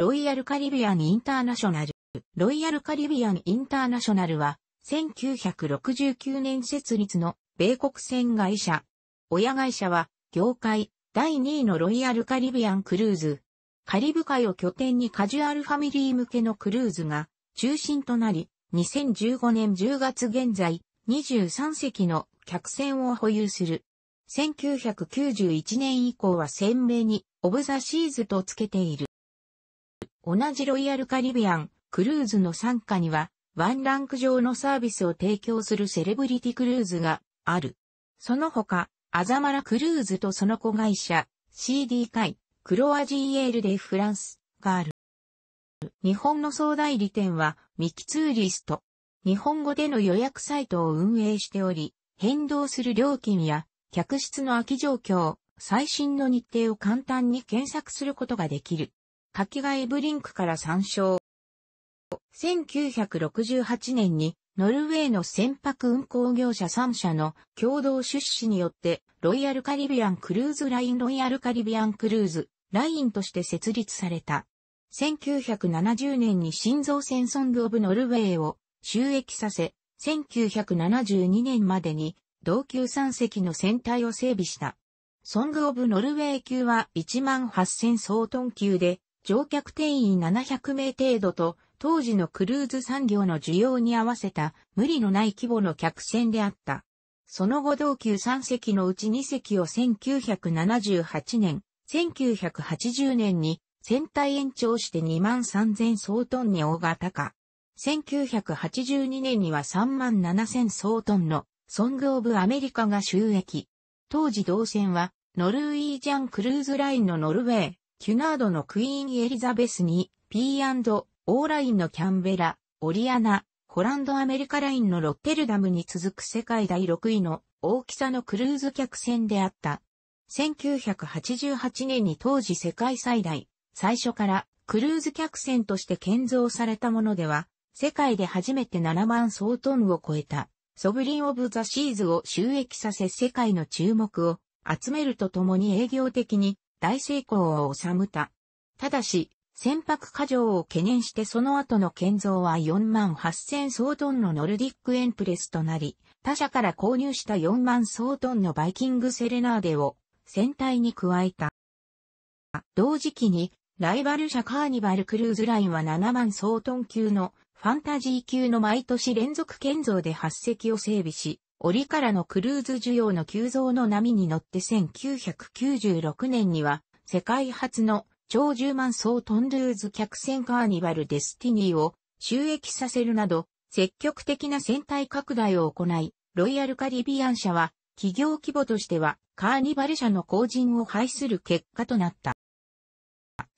ロイヤルカリビアンインターナショナル。ロイヤルカリビアンインターナショナルは、1969年設立の米国船会社。親会社は、業界第2位のロイヤルカリビアンクルーズ。カリブ海を拠点にカジュアルファミリー向けのクルーズが中心となり、2015年10月現在、23隻の客船を保有する。1991年以降は鮮明にオブザシーズとつけている。同じロイヤルカリビアン、クルーズの参加には、ワンランク上のサービスを提供するセレブリティクルーズがある。その他、アザマラクルーズとその子会社、CD 会、クロアジーエールでフランスがある。日本の総代理店は、ミキツーリスト。日本語での予約サイトを運営しており、変動する料金や、客室の空き状況、最新の日程を簡単に検索することができる。きがエブリンクから参照。1968年にノルウェーの船舶運航業者3社の共同出資によってロイヤルカリビアンクルーズラインロイヤルカリビアンクルーズラインとして設立された。1970年に新造船ソングオブノルウェーを収益させ、1972年までに同級3隻の船体を整備した。ソングオブノルウェー級は1万8000総トン級で、乗客定員700名程度と、当時のクルーズ産業の需要に合わせた無理のない規模の客船であった。その後同級3隻のうち2隻を1978年、1980年に船体延長して2万3000総トンに大型化。1982年には3万7000総トンのソングオブアメリカが収益。当時同船はノルウィージャンクルーズラインのノルウェー、キュナードのクイーンエリザベスに P&O ラインのキャンベラ、オリアナ、ホランドアメリカラインのロッテルダムに続く世界第6位の大きさのクルーズ客船であった。1988年に当時世界最大、最初からクルーズ客船として建造されたものでは、世界で初めて7万総トンを超えた、ソブリン・オブ・ザ・シーズを収益させ世界の注目を集めるとともに営業的に大成功を収めた。ただし、船舶過剰を懸念してその後の建造は4万8000総トンのノルディックエンプレスとなり、他社から購入した4万総トンのバイキングセレナーデを船体に加えた。同時期に、ライバル社カーニバルクルーズラインは7万総トン級のファンタジー級の毎年連続建造で8隻を整備し、折からのクルーズ需要の急増の波に乗って1996年には、世界初の超10万層トンルーズ客船カーニバルデスティニーを収益させるなど、積極的な船体拡大を行い、ロイヤルカリビアン社は、企業規模としては、カーニバル社の後陣を排する結果となった。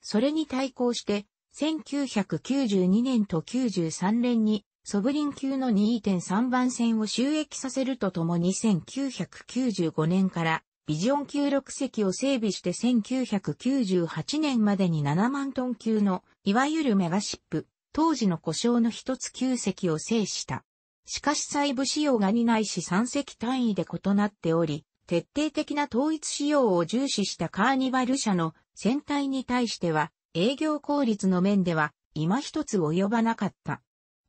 それに対抗して、1992年と93年にソブリン級の2.3番線を収益させるとともに1995年からビジョン級6隻を整備して1998年までに7万トン級の、いわゆるメガシップ、当時の故障の一つ9隻を制した。しかし細部仕様が2ないし3隻単位で異なっており、徹底的な統一仕様を重視したカーニバル社の船体に対しては、営業効率の面では、今一つ及ばなかった。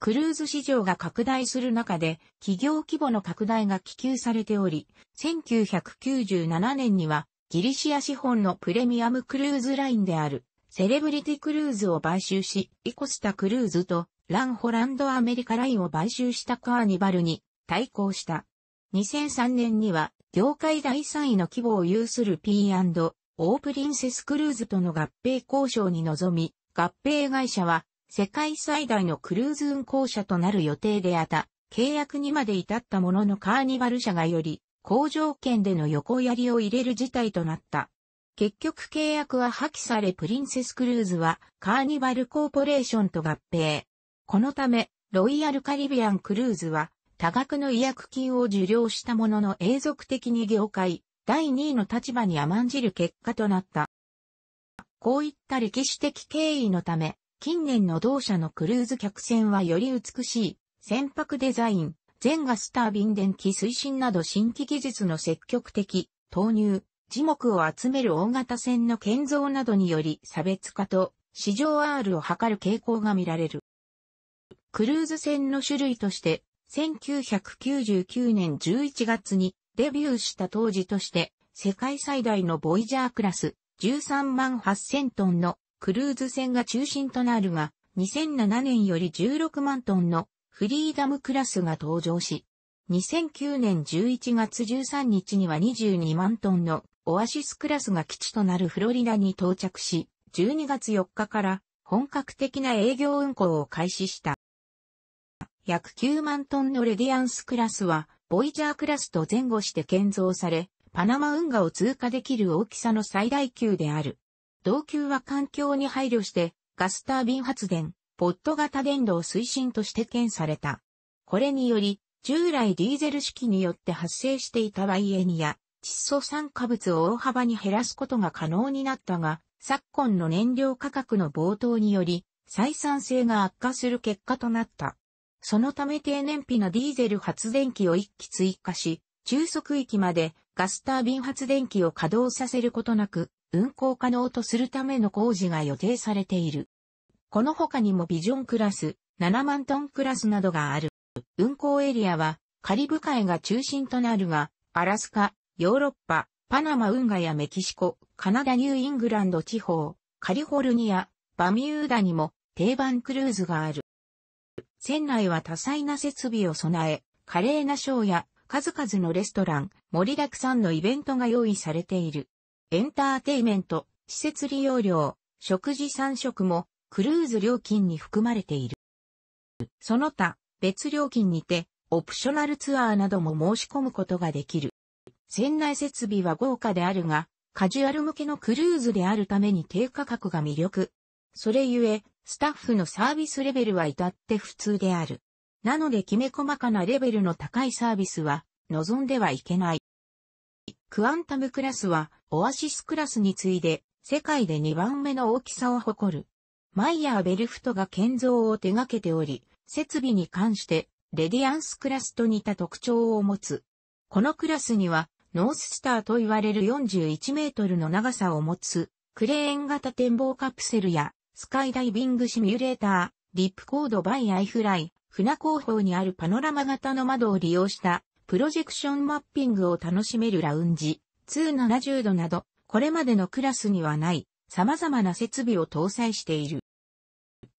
クルーズ市場が拡大する中で、企業規模の拡大が希求されており、1997年には、ギリシア資本のプレミアムクルーズラインである、セレブリティクルーズを買収し、イコスタクルーズと、ランホランドアメリカラインを買収したカーニバルに対抗した。2003年には、業界第3位の規模を有する P&O プリンセスクルーズとの合併交渉に臨み、合併会社は世界最大のクルーズ運行車となる予定であった。契約にまで至ったもののカーニバル社がより、好条件での横槍を入れる事態となった。結局契約は破棄されプリンセスクルーズはカーニバルコーポレーションと合併。このため、ロイヤルカリビアンクルーズは多額の違約金を受領したものの永続的に業界第2位の立場に甘んじる結果となった。こういった歴史的経緯のため、近年の同社のクルーズ客船はより美しい、船舶デザイン、全ガスタービン電気推進など新規技術の積極的、投入、樹木を集める大型船の建造などにより差別化と市場 R を図る傾向が見られる。クルーズ船の種類として、1999年11月にデビューした当時として、世界最大のボイジャークラス13万8000トンのクルーズ船が中心となるが、2007年より16万トンのフリーダムクラスが登場し、2009年11月13日には22万トンのオアシスクラスが基地となるフロリダに到着し、12月4日から本格的な営業運行を開始した。約9万トンのレディアンスクラスは、ボイジャークラスと前後して建造され、パナマ運河を通過できる大きさの最大級である。同級は環境に配慮して、ガスタービン発電、ポット型電動推進として検された。これにより、従来ディーゼル式によって発生していたバイエニア、窒素酸化物を大幅に減らすことが可能になったが、昨今の燃料価格の暴騰により、採算性が悪化する結果となった。そのため低燃費のディーゼル発電機を一機追加し、中速域までガスタービン発電機を稼働させることなく、運行可能とするための工事が予定されている。この他にもビジョンクラス、7万トンクラスなどがある。運行エリアはカリブ海が中心となるが、アラスカ、ヨーロッパ、パナマ運河やメキシコ、カナダニューイングランド地方、カリフォルニア、バミューダにも定番クルーズがある。船内は多彩な設備を備え、華麗なショーや数々のレストラン、盛りだくさんのイベントが用意されている。エンターテイメント、施設利用料、食事3食も、クルーズ料金に含まれている。その他、別料金にて、オプショナルツアーなども申し込むことができる。船内設備は豪華であるが、カジュアル向けのクルーズであるために低価格が魅力。それゆえ、スタッフのサービスレベルは至って普通である。なのできめ細かなレベルの高いサービスは望んではいけない。クアンタムクラスは、オアシスクラスに次いで、世界で2番目の大きさを誇る。マイヤー・ベルフトが建造を手掛けており、設備に関して、レディアンスクラスと似た特徴を持つ。このクラスには、ノーススターと言われる41メートルの長さを持つ、クレーン型展望カプセルや、スカイダイビングシミュレーター、リップコードバイアイフライ、船後方にあるパノラマ型の窓を利用したプロジェクションマッピングを楽しめるラウンジ、270度など、これまでのクラスにはない様々な設備を搭載している。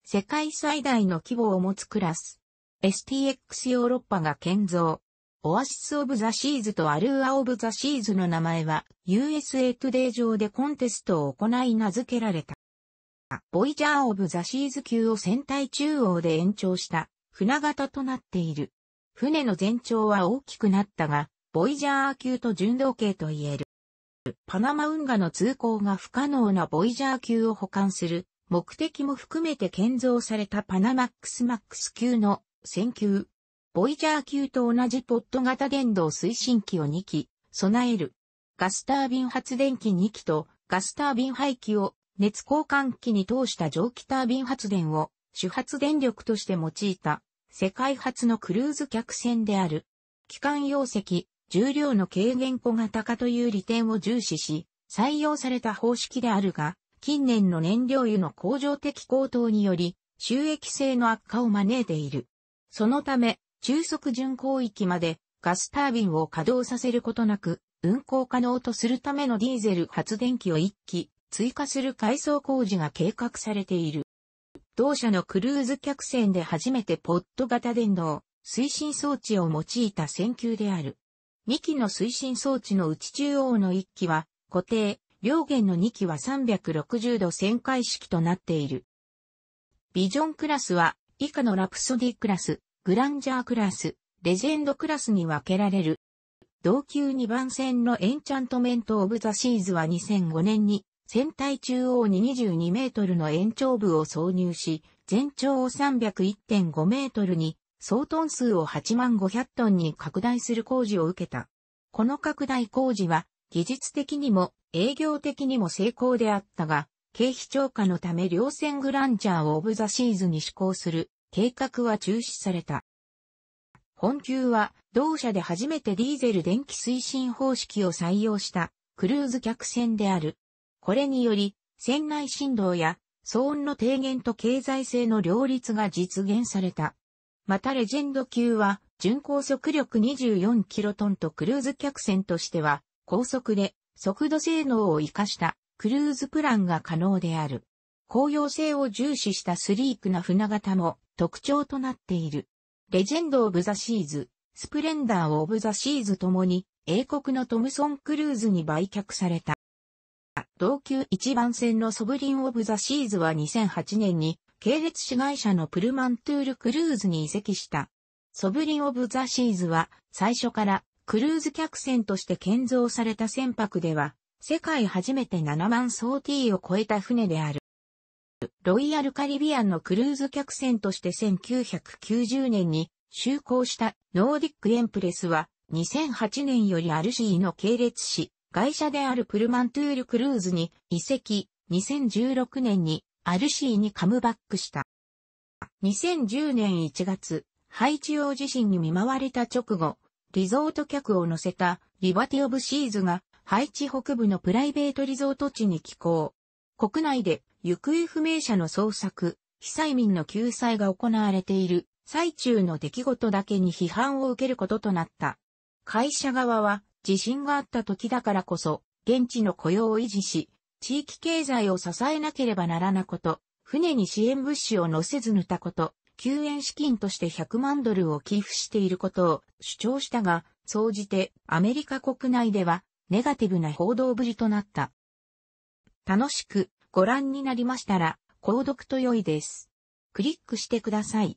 世界最大の規模を持つクラス。STX ヨーロッパが建造。オアシス・オブ・ザ・シーズとアルーア・オブ・ザ・シーズの名前は USA トゥデイ上でコンテストを行い名付けられた。ボイジャー・オブ・ザ・シーズ級を船体中央で延長した船型となっている。船の全長は大きくなったが、ボイジャー級と巡度系と言える。パナマ運河の通行が不可能なボイジャー級を保管する目的も含めて建造されたパナマックスマックス級の船級。ボイジャー級と同じポット型電動推進機を2機備える。ガスタービン発電機2機とガスタービン排気を熱交換機に通した蒸気タービン発電を主発電力として用いた世界初のクルーズ客船である。機関容積、重量の軽減小型化という利点を重視し、採用された方式であるが、近年の燃料油の恒常的高騰により、収益性の悪化を招いている。そのため、中速巡航域までガスタービンを稼働させることなく、運行可能とするためのディーゼル発電機を1機追加する改装工事が計画されている。同社のクルーズ客船で初めてポッド型電動推進装置を用いた船級である。2機の推進装置の内中央の1機は固定、両舷の2機は360度旋回式となっている。ビジョンクラスは以下のラプソディクラス、グランジャークラス、レジェンドクラスに分けられる。同級2番線のエンチャントメント・オブ・ザ・シーズは2005年に船体中央に22メートルの延長部を挿入し、全長を301.5メートルに、総トン数を8万500トンに拡大する工事を受けた。この拡大工事は、技術的にも営業的にも成功であったが、経費超過のため両船グランチャーをオブザシーズに施行する計画は中止された。本級は同社で初めてディーゼル電気推進方式を採用したクルーズ客船である。これにより、船内振動や騒音の低減と経済性の両立が実現された。またレジェンド級は、巡航速力24キロトンとクルーズ客船としては、高速で速度性能を活かしたクルーズプランが可能である。公用性を重視したスリークな船型も特徴となっている。レジェンド・オブ・ザ・シーズ、スプレンダー・オブ・ザ・シーズともに英国のトムソン・クルーズに売却された。同級一番線のソブリン・オブ・ザ・シーズは2008年に系列子会社のプルマントゥール・クルーズに移籍した。ソブリン・オブ・ザ・シーズは最初からクルーズ客船として建造された船舶では世界初めて7万総 T を超えた船である。ロイヤルカリビアンのクルーズ客船として1990年に就航したノーディックエンプレスは2008年よりアルシーの系列誌会社であるプルマントゥールクルーズに移籍、2016年にアルシーにカムバックした。2010年1月、ハイチ王地震に見舞われた直後、リゾート客を乗せたリバティオブシーズがハイチ北部のプライベートリゾート地に寄港。国内で行方不明者の捜索、被災民の救済が行われている最中の出来事だけに批判を受けることとなった。会社側は自信があった時だからこそ、現地の雇用を維持し、地域経済を支えなければならなこと、船に支援物資を乗せず塗ったこと、救援資金として100万ドルを寄付していることを主張したが、総じてアメリカ国内ではネガティブな報道ぶりとなった。楽しくご覧になりましたら、購読と良いです。クリックしてください。